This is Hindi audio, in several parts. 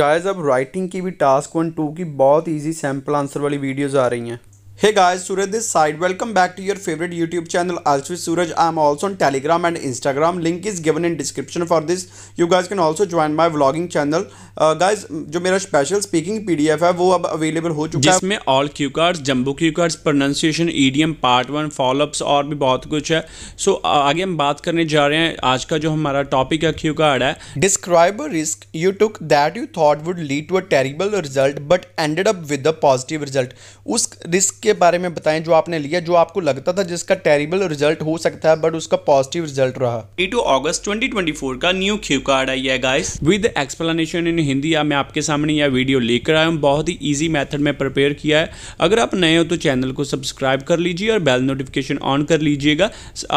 गाइस अब राइटिंग की भी टास्क वन टू की बहुत ईजी सैम्पल आंसर वाली वीडियोस आ रही हैं hey guys Suraj this side welcome back to your favourite YouTube channel अल्स Suraj I am also on Telegram and Instagram link is given in description for this you guys can also join my vlogging channel guys uh, जो मेरा स्पेशल स्पीकिंग पीडीएफ है वो अब अवेलेबल हो चुका है जिसमें all Q cards jumbo Q cards pronunciation EDM part one followups और भी बहुत कुछ है सो so, आगे हम बात करने जा रहे हैं आज का जो हमारा टॉपिक है क्यू कार्ड है describe a risk you took that you thought would lead to a terrible result but ended up with a positive result उस रिस्क के बारे में बताएं जो आपने लिया जो आपको लगता था जिसका टेरिबल रिजल्ट हो सकता है बट उसका पॉजिटिव रिजल्ट रहा टू अगस्त ट्वेंटी का न्यू क्यू कार्ड आई है गाइस विद एक्सप्लेनेशन इन अपनी हिंदी या मैं आपके सामने यह वीडियो लेकर आया हूँ बहुत ही ईजी मैथड में प्रिपेयर किया है अगर आप नए हो तो चैनल को सब्सक्राइब कर लीजिए और बेल नोटिफिकेशन ऑन कर लीजिएगा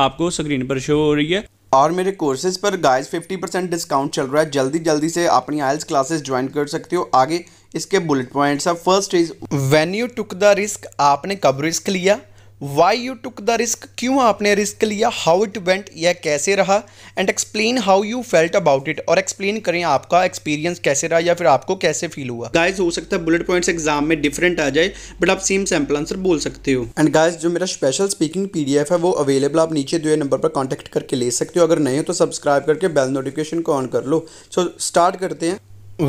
आपको स्क्रीन पर शो हो रही है और मेरे कोर्सेज पर गाइस 50 परसेंट डिस्काउंट चल रहा है जल्दी जल्दी से अपनी आयल्स क्लासेस ज्वाइन कर सकते हो आगे इसके बुलेट पॉइंट्स हैं first is when you took the risk आपने कब रिस्क लिया why you took the risk क्यों आपने रिस्क लिया हाउ इट वेंट यह कैसे रहा and explain how you felt about it और एक्सप्लेन करें आपका एक्सपीरियंस कैसे रहा या फिर आपको कैसे फील हुआ गाइज हो सकता है बुलेट पॉइंट्स एग्जाम में डिफरेंट आ जाए बट आप सेम सैम्पल आंसर बोल सकते हो एंड गाइज जो मेरा special speaking P D F है वो अवेलेबल आप नीचे दिए नंबर पर कॉन्टैक्ट करके ले सकते हो अगर नहीं हो तो सब्सक्राइब करके बेल नोटिफिकेशन को ऑन कर लो सो so, स्टार्ट करते हैं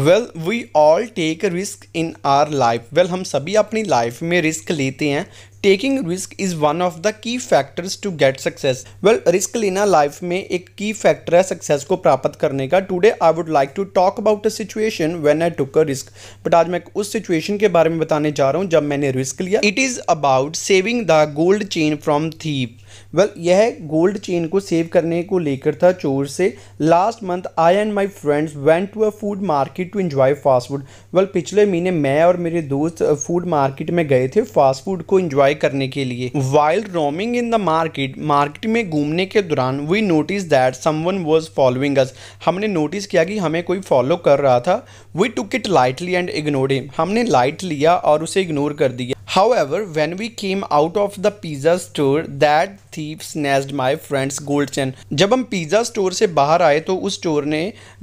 well we all take risk in our life well हम सभी अपनी लाइफ में रिस्क लेते हैं taking risk is one of the key factors to get success well risk लेना लाइफ में एक की फैक्टर है सक्सेस को प्राप्त करने का today I would like to talk about a situation when I took a risk but आज मैं उस सिचुएशन के बारे में बताने जा रहा हूँ जब मैंने रिस्क लिया it is about saving the gold chain from thief well यह गोल्ड चेन को सेव करने को लेकर था चोर से last month I and my friends went to a food market to enjoy fast food well पिछले महीने मैं और मेरे दोस्त फूड मार्केट में गए थे फास्ट फूड को इन्जॉय इंजॉय करने के लिए while roaming in the market market में घूमने के दौरान we notice that someone was following us हमने नोटिस किया कि हमें कोई फॉलो कर रहा था we took it lightly and ignore him हमने लाइट लिया और उसे इग्नोर कर दिया However, when we came out of the pizza store, that thief snatched my friend's gold chain. जब हम पिज़्ज़ा स्टोर से बाहर आए तो उस स्टोर ने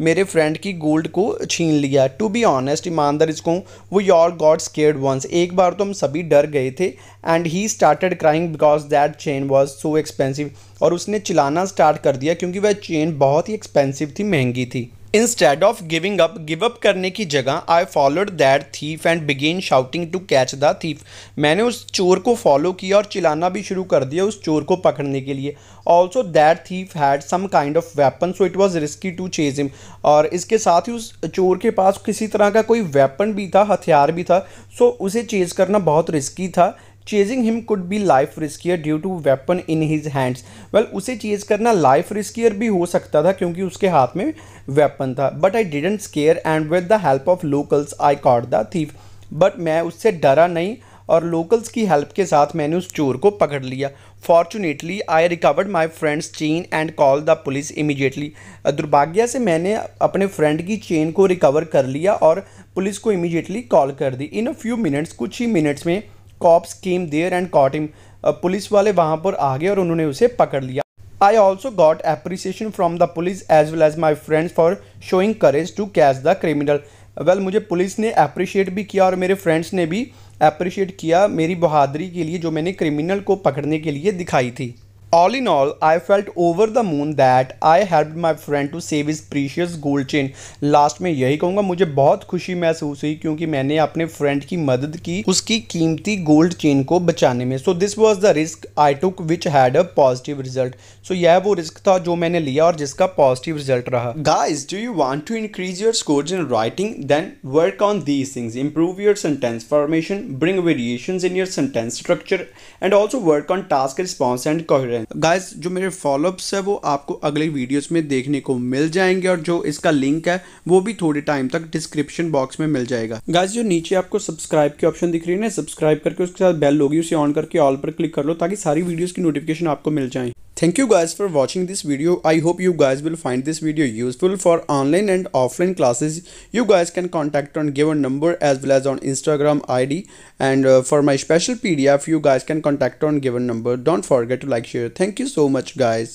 मेरे फ्रेंड की गोल्ड को छीन लिया टू बी ऑनेस्ट ईमानदार इसको वो ऑल गॉड स्केर्ड वंस एक बार तो हम सभी डर गए थे and he started crying because that chain was so expensive और उसने चिलाना स्टार्ट कर दिया क्योंकि वह चेन बहुत ही एक्सपेंसिव थी महंगी थी instead of giving up give up करने की जगह I followed that thief and began shouting to catch the thief मैंने उस चोर को फॉलो किया और चिलाना भी शुरू कर दिया उस चोर को पकड़ने के लिए also that thief had some kind of weapon so it was risky to chase him और इसके साथ ही उस चोर के पास किसी तरह का कोई वेपन भी था हथियार भी था सो so उसे चेज करना बहुत रिस्की था chasing him could be life riskier due to weapon in his hands well उसे चेज करना लाइफ रिस्कियर भी हो सकता था क्योंकि उसके हाथ में वेपन था but I didn't scare and with the help of locals I caught the thief but मैं उससे डरा नहीं और लोकल्स की हेल्प के साथ मैंने उस चोर को पकड़ लिया fortunately I recovered my friend's chain and call the police immediately दुर्भाग्य से मैंने अपने फ्रेंड की चेन को रिकवर कर लिया और पुलिस को इमीजिएटली कॉल कर दी इन अ फ्यू मिनट्स कुछ ही मिनट्स में cops came there and caught him police वाले वहां पर आ गए और उन्होंने उसे पकड़ लिया I also got appreciation from the police as well as my friends for showing courage to catch the criminal well मुझे पुलिस ने अप्रिशिएट भी किया और मेरे फ्रेंड्स ने भी अप्रिशिएट किया मेरी बहादुरी के लिए जो मैंने क्रिमिनल को पकड़ने के लिए दिखाई थी all in all I felt over the moon that I help my friend to save his precious gold chain last में यही कहूंगा मुझे बहुत खुशी महसूस हुई क्योंकि मैंने अपने फ्रेंड की मदद की उसकी कीमती गोल्ड चेन को बचाने में so this was the risk I took which had a positive result so यह वो रिस्क था जो मैंने लिया और जिसका पॉजिटिव रिजल्ट रहा guys do you want to increase your score in writing then work on these things improve your sentence formation bring variation in your sentence structure and also work on task response and coherence है गाइज जो मेरे फॉलोअप्स है वो आपको अगले वीडियोस में देखने को मिल जाएंगे और जो इसका लिंक है वो भी थोड़े टाइम तक डिस्क्रिप्शन बॉक्स में मिल जाएगा गाइज जो नीचे आपको सब्सक्राइब की ऑप्शन दिख रही है ना सब्सक्राइब करके उसके साथ बेल होगी उसे ऑन करके ऑल पर क्लिक कर लो ताकि सारी वीडियोज़ की नोटिफिकेशन आपको मिल जाए Thank you guys for watching this video. I hope you guys will find this video useful for online and offline classes. You guys can contact on given number as well as on Instagram ID. And uh, for my special PDF, you guys can contact on given number. Don't forget to like share. Thank you so much guys.